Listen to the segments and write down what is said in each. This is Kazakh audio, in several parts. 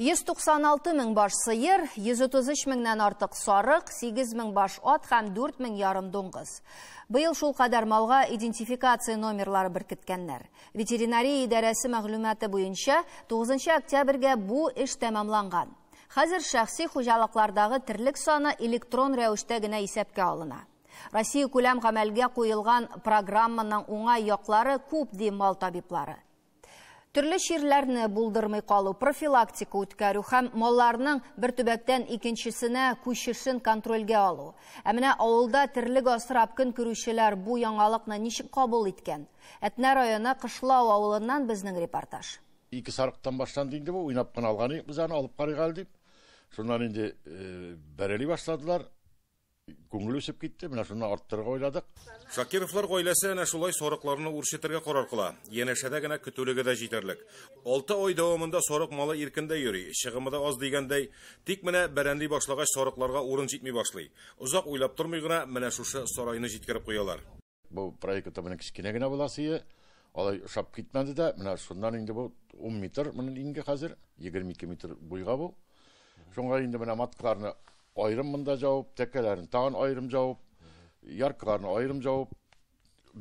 196 мүн баш сыйыр, 133 мүннен артық сарық, 8 мүн баш от, қам 4 мүн ярым дұңғыз. Бұйыл шул қадар малға идентификация номерлары біркіткеннер. Ветеринария идарәсі мәғлуматы бойынша 9 октябрге бұ іш тәмамланған. Қазір шәқси құжалықлардағы тірлік саны электрон рәуштегіне гіне есепке алына. Россия көләм ғамәлге қойылған программаның оңай яқлары көп мал табиплары – Түрлі шерлеріні бұлдырмай қалу, профилактика өткәру һәм малларның бір түбәктен икенчесіне контрольге алу. Әміне ауылда тірлік асырап күн күрушілер бұ яңалықны қабыл еткен. Әтнә районы Қышлау ауылынан біздің репортаж. Икі сарықтан баштан дейінді ойнап қын алғаны, біз аны алып қарай қалдып. Сонан енді бәрелі бастадылар, көңіл өсіп кетті мына шуны арттырға ойладық шакировлар ойласа ана шулай сорықларны үршетерге қорарқыла енәшәдә генә көтүлеге де җитәрлек алты ай дәвамында сорык малы еркінде йөри шығымы да аз дегендей тик менә бәрәнли башлаға сорыкларга урын җитми башлай. озак ойлап тұрмай гына менә шушы сарайны җиткереп қоялар бұл проекты менә кішкене ғана буласы алай шап кетмеді дә менә шуннан инде бұл он метр менә қазір хәзер метр бойға бу шуңа инде менә маткаларны айрым мында жауып тәккәләрен тагын айрым жауып яркаларын айрым жауып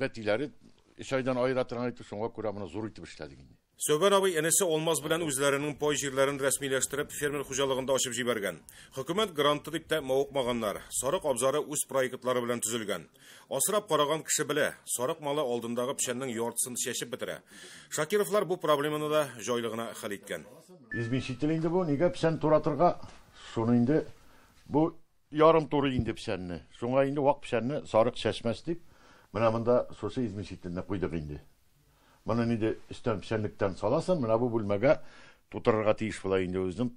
бәтиләре эш айдан айыра торган итеп шуңа күрә моны зур итеп эшләдек инде Сөбән абый энесе Олмаз белән үзләренең пой җирләрен рәсмиләштереп, фермер хуҗалыгында ашып җибәргән. Хөкүмәт гранты дип тә мавыкмаганнар. Сарык абзары үз проектлары белән төзелгән. Асрап караган кеше белә, сарык малы алдындагы печәннең яртысын чәчеп бетерә. Шакировлар бу проблеманы да җайлыгына хәл иткән. Измишитель инде бу, нигә печән туратырга? Шуны инде Бу ярым туры инде пісәнне шуңа инде вак пісәнне сарык чәчмәс дип мына монда шушы измещительне куйдык инде мына инде өстән пісәнлектән саласың мына бу бүлмәгә тутырырга тиеш була инде өзүнең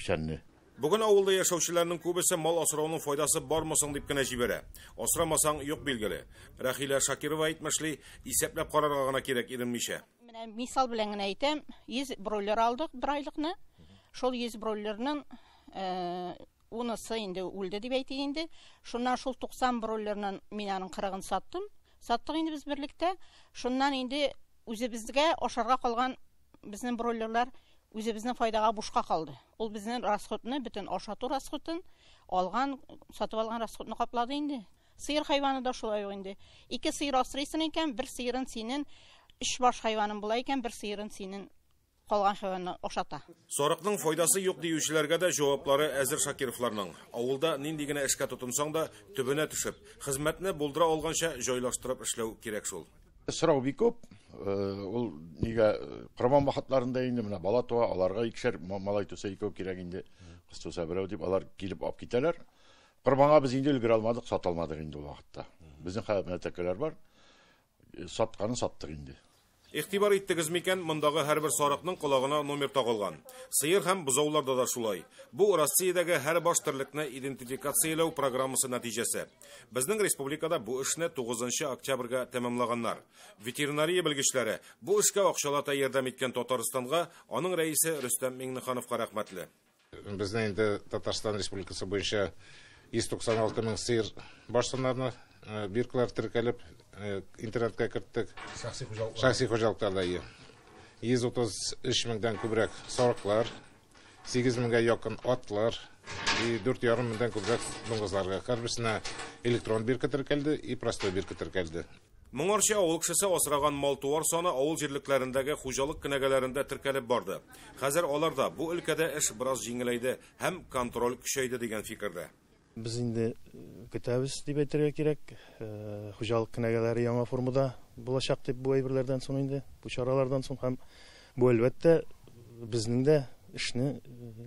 пісәнне Бүген авылда яшәүчеләрнең күбесе мал асрауның файдасы бармы соң дип кенә җибәрә. Асрамасаң юк билгеле. Рахилә Шакирова әйтмешли, исәпләп карарга гына кирәк иренмичә. Менә мисал белән генә әйтәм, 100 бройлер алдык бер айлыкны. Шул 100 бройлерның онысы енді өлді деп айтайын енді шонан шул тоқсан бір мен аның қырығын саттым саттық енді біз бірлікте шонан енді өзімізге ошарға қалған біздің бройлерлар өзіміздің пайдаға бұшқа қалды ол біздің расходны бүтін ошату расходын алған сатып алған расходын қаплады енді сиыр хайваны да шулай енді екі сиыр асырайсың екен бір сиырын сенің үш баш хайваның екен бір сиырын сенің калган шөөнө окшота сорыкның фойдасы юк диючеләргә дә әзір әзер шакировларның авылда нинди генә эшкә тотынсаң да түбіне төшеп хезмәтне болдыра алғанша җайлаштырып эшләү керек шул сорау бик күп э, ул нигә э, корман вакытларында инде менә бала туа аларга икешәр малай туса икәү кирәк инде кыз туса берәү дип алар килеп алып китәләр корбанга без инде алмадық, сата алмадык инде ул Біздің безнең хәлмәтәкәләр бар э, сатқанын саттық инде Ихтибар иттегез мындағы мондагы һәрбер қолағына колагына номер тағылған. Сыйыр һәм бузауларда да шулай. Бұ Россиядәге һәр баш идентификациялау идентификацияләү программасы нәтиҗәсе. Безнең республикада бұ эшне 9 октябрьгә тәмамлаганнар. Ветеринария белгечләре бұ эшкә оқшалата ярдәм еткен Татарстанға, аның рәисе Рөстәм Миңнехановка рахматлы. Біздің енді Татарстан республикасы бойынша 196 мең сыер баш санарына Э, биркаларды тіркеліп э, интернетке кірттік шахси қожалықтарда иә жүз отыз үш мыңдан көбірек сауықлар сегіз мыңға жақын атлар и төрт жарым мыңдан көбірек доңғызларға әрбірісіне электрон бирка тіркелді и простой бирка тіркелді мың орча ауыл кішісі асыраған мал туар саны ауыл жерліклеріндегі қожалық кінәгәләрендә тіркеліп барды қазір аларда бұл өлкәдә іш біраз жеңеләйде һәм контроль күшейді деген фикердә біз енді күтәбіз деп айтарға керек хужалық кінәгәләре яңа формада болашақ деп бу әйберләрдән соң инде бу соң һәм бу әлбәттә безнең дә эшне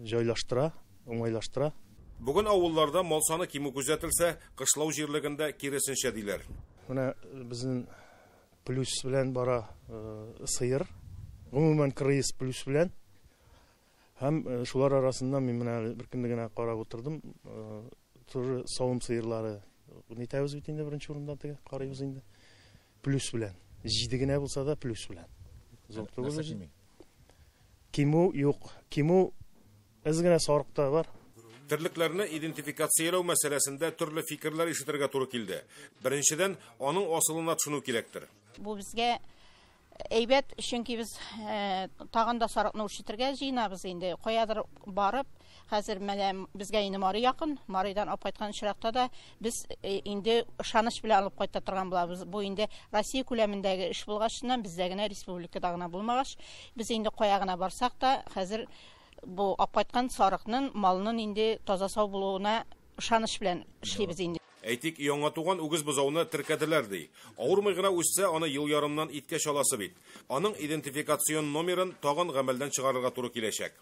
жайлаштыра оңайлаштыра Бүген авылларда мал саны кимү күзәтелсә, қышлау жерлігінде киресенчә диләр. Менә біздің плюс белән бара сыер, гомумән крыс плюс белән һәм шулар арасында мин бір бер көн генә тоже сауын сиырлары нетәбіз бит енді бірінші орында тіге қараймыз енді плюс білән жидігіне болса да плюс білән киму юк киму аз гына сорыкта бар тіріліклеріні идентификациялау мәселесінде түрлі фикірлер ишетергә туры келді біріншіден оның асылына түсіну кирәктер бұл бізге әйбәт чөнки тағанда э, тагында сарыкны үрчетергә җыенабыз инде қоядыр барып қазір менә бізге инде мари якын маридан алып қайтқан шырақта да біз э, инде ышаныч белән алып кайта торган болабыз бу инде россия күләмендәге іш булгачтан бездә генә республикада гына болмағаш, біз инде кая барсақ та қазір бұл алып қайтқан сарықның малның инде таза сау болуына ышаныч белән эшлибез инде әйтик яңа туган үгіз бозауны теркәделәр дей. Авырмый гына үссә, аны ел ярымнан иткә шаласы бит. Аның идентификацион номерін тагын гамәлдән шығарылға тұру келешек.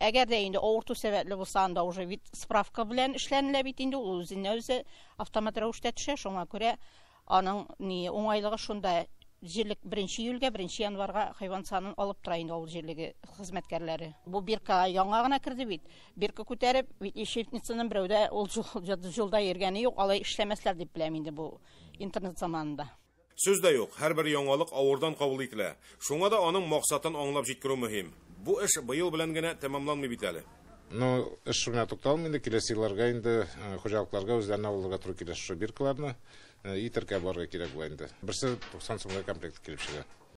Әгәр дә инде авырту сәбәпле булса, анда уже вид справка белән эшләнелә бит инде ул үзенә үзе автомат рәвештә төшә, шуңа күрә аның ни уңайлыгы шунда жерлік бірінші июльге бірінші январға хайуан санын алып тұра енді жерлігі қызметкерлері бұл бирка жаңа ғана кірді бит бирка көтеріп шепницаның біреуде ол жолда ергені жоқ алай ішлемәсләр деп білемін енді бұл интернет заманында сөз де жоқ һәрбер яңалык авырдан кабул ителә шуңа да аның мақсатын аңлап жеткіру мөһим бу іш быел белән генә тәмамланмый бит но на шыбына тоқталмайды келесі жылларға енді қожалықтарға э, өздеріне ауылдарға тұру керек шо биркаларына э, и тіркеп алырға керек бұл енді бір тоқсан сомға комплект келіп шығады